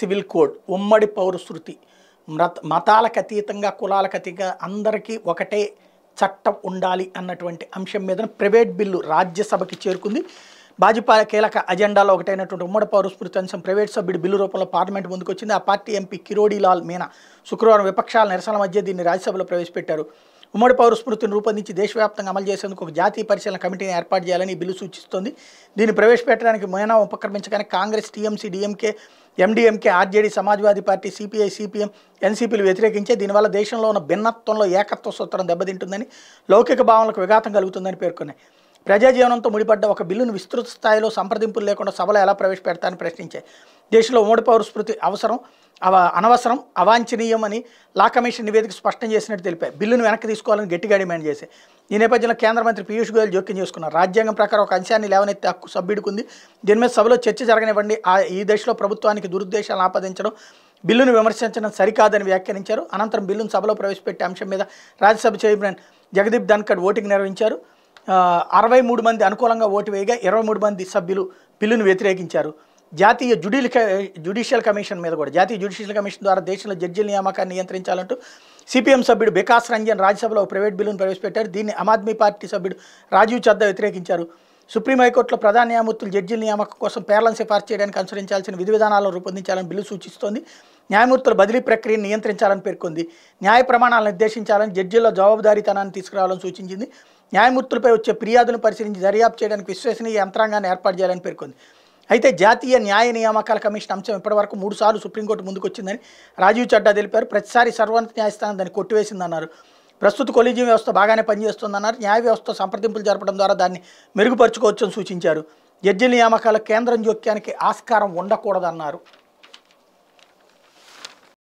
civil code ఉమ్మడి పౌరశృతి మత మతాలకు అతీతంగా కులాలకు అతీతంగా అందరికీ ఒకటే చట్టం ఉండాలి అన్నటువంటి అంశం మీద ప్రైవేట్ బిల్లు రాజ్యసభకి చేరుకుంది భాజపా కీలక అజెండాలో ఒకటైనటువంటి ఉమ్మడి పౌరస్ఫూర్తి అంశం ప్రైవేట్ సభ్యుడు బిల్లు రూపంలో పార్లమెంట్ ముందుకొచ్చింది ఆ పార్టీ ఎంపీ కిరోడీలాల్ మీనా శుక్రవారం విపక్షాల నిరసన మధ్య దీన్ని రాజ్యసభలో ప్రవేశపెట్టారు ఉమ్మడి పౌర స్మృతిని రూపొందించి దేశవ్యాప్తంగా అమలు చేసేందుకు ఒక జాతీయ పరిశీలన కమిటీని ఏర్పాటు చేయాలని బిల్లు సూచిస్తోంది దీన్ని ప్రవేశపెట్టడానికి మైనా ఉపక్రమించగానే Congress TMC DMK MDMK RJD Samajwadi party CPI CPM ఎన్సీపీలు వ్యతిరేకించే దీనివల్ల దేశంలో ఉన్న భిన్నత్వంలో ఏకత్వ సూత్రం దెబ్బతింటుందని లౌకిక భావనలకు విఘాతం కలుగుతుందని పేర్కొన్నాయి ప్రజాజీవనంతో ముడిపడ్డ ఒక బిల్లును విస్తృత స్థాయిలో సంప్రదింపులు లేకుండా సభలో ఎలా ప్రవేశపెడతారని ప్రశ్నించాయి దేశంలో ఉమ్మడి పౌర స్మృతి అవసరం అవ అనవసరం అవాంఛనీయం అని లా కమిషన్ నివేదిక స్పష్టం చేసినట్టు తెలిపాయి బిల్లును వెనక్కి తీసుకోవాలని గట్టిగా డిమాండ్ చేశాయి ఈ నేపథ్యంలో కేంద్ర మంత్రి పీయూష్ గోయల్ జోక్యం చేసుకున్నారు రాజ్యాంగం ప్రకారం ఒక అంశాన్ని లేవనెత్తే హక్కు సభ్యుడికి దీని మీద సభలో చర్చ జరగనివ్వండి ఆ ఈ దశలో ప్రభుత్వానికి దురుద్దేశాలను ఆపాదించడం బిల్లును విమర్శించడం సరికాదని వ్యాఖ్యానించారు అనంతరం బిల్లును సభలో ప్రవేశపెట్టే అంశం మీద రాజ్యసభ చైర్మన్ జగదీప్ ధన్కడ్ ఓటింగ్ నిర్వహించారు అరవై మూడు మంది అనుకూలంగా ఓటు వేయగా ఇరవై మూడు మంది సభ్యులు బిల్లును వ్యతిరేకించారు జాతీయ జుడిల్ జుడిషియల్ కమిషన్ మీద కూడా జాతీయ జుడిషియల్ కమిషన్ ద్వారా దేశంలో జడ్జిల నియామకాన్ని నియంత్రించాలంటూ సిపిఎం సభ్యుడు బికాస్ రంజన్ రాజ్యసభలో ప్రైవేట్ బిల్లును ప్రవేశపెట్టారు దీన్ని ఆమ్ ఆద్మీ పార్టీ సభ్యుడు రాజీవ్ చద్దా వ్యతిరేకించారు సుప్రీం హైకోర్టులో ప్రధాన న్యాయమూర్తులు జడ్జిల నియామకం కోసం పేర్లను సిఫార్సు చేయడానికి అనుసరించాల్సిన విధి విధానాలను రూపొందించాలని బిల్లు సూచిస్తోంది న్యాయమూర్తుల బదిలీ ప్రక్రియను నియంత్రించాలని పేర్కొంది న్యాయ ప్రమాణాలను నిర్దేశించాలని జడ్జిల్లో జవాబుదారీతనాన్ని తీసుకురావాలని సూచించింది న్యాయమూర్తులపై వచ్చే ఫిర్యాదులను పరిశీలించి దర్యాప్తు చేయడానికి విశ్వసనీయ యంత్రాంగాన్ని ఏర్పాటు చేయాలని పేర్కొంది అయితే జాతీయ న్యాయ నియామకాల కమిషన్ అంశం ఇప్పటివరకు మూడుసార్లు సుప్రీంకోర్టు ముందుకు వచ్చిందని రాజీవ్ చడ్డా తెలిపారు ప్రతిసారి సర్వోన్నత న్యాయస్థానం దాన్ని కొట్టివేసిందన్నారు ప్రస్తుత కొలీజియం వ్యవస్థ బాగానే పనిచేస్తుందన్నారు న్యాయ వ్యవస్థ సంప్రదింపులు జరపడం ద్వారా దాన్ని మెరుగుపరుచుకోవచ్చని సూచించారు జడ్జి నియామకాల కేంద్రం జోక్యానికి ఆస్కారం ఉండకూడదన్నారు